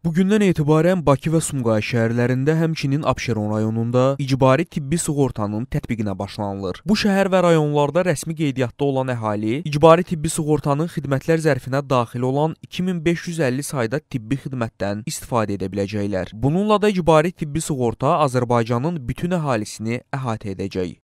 Bugündən etibarən Bakı və Sumqayıt şəhərlərində, həmçinin Abşeron rayonunda icbari tibbi sığortanın tətbiqinə başlanılır. Bu şəhər və rayonlarda rəsmi qeydiyyatda olan əhali icbari tibbi sığortanın xidmətlər zərfinə daxil olan 2550 sayda tibbi xidmətdən istifadə edə biləcəklər. Bununla da icbari tibbi sığorta Azərbaycanın bütün əhalisini əhatə edəcək.